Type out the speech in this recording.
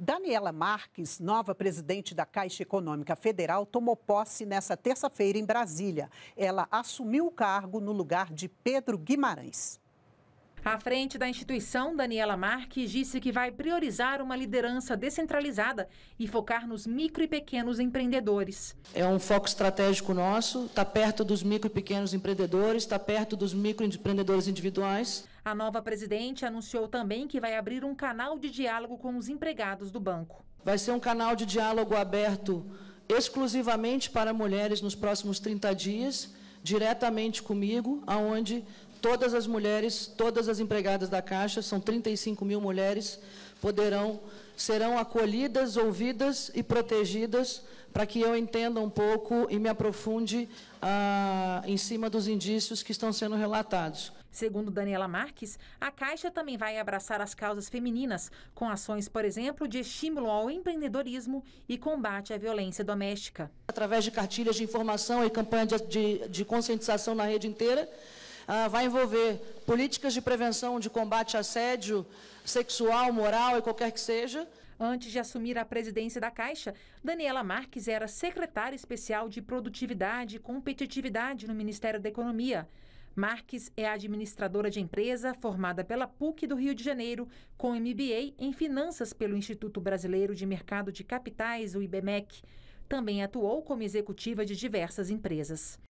Daniela Marques, nova presidente da Caixa Econômica Federal, tomou posse nesta terça-feira em Brasília. Ela assumiu o cargo no lugar de Pedro Guimarães. A frente da instituição, Daniela Marques, disse que vai priorizar uma liderança descentralizada e focar nos micro e pequenos empreendedores. É um foco estratégico nosso, está perto dos micro e pequenos empreendedores, está perto dos microempreendedores individuais. A nova presidente anunciou também que vai abrir um canal de diálogo com os empregados do banco. Vai ser um canal de diálogo aberto exclusivamente para mulheres nos próximos 30 dias, diretamente comigo, aonde todas as mulheres, todas as empregadas da Caixa, são 35 mil mulheres, poderão, serão acolhidas, ouvidas e protegidas para que eu entenda um pouco e me aprofunde ah, em cima dos indícios que estão sendo relatados. Segundo Daniela Marques, a Caixa também vai abraçar as causas femininas, com ações, por exemplo, de estímulo ao empreendedorismo e combate à violência doméstica. Através de cartilhas de informação e campanha de, de, de conscientização na rede inteira, ah, vai envolver políticas de prevenção de combate a assédio sexual, moral e qualquer que seja. Antes de assumir a presidência da Caixa, Daniela Marques era secretária especial de Produtividade e Competitividade no Ministério da Economia. Marques é administradora de empresa formada pela PUC do Rio de Janeiro, com MBA em Finanças pelo Instituto Brasileiro de Mercado de Capitais, o IBMEC. Também atuou como executiva de diversas empresas.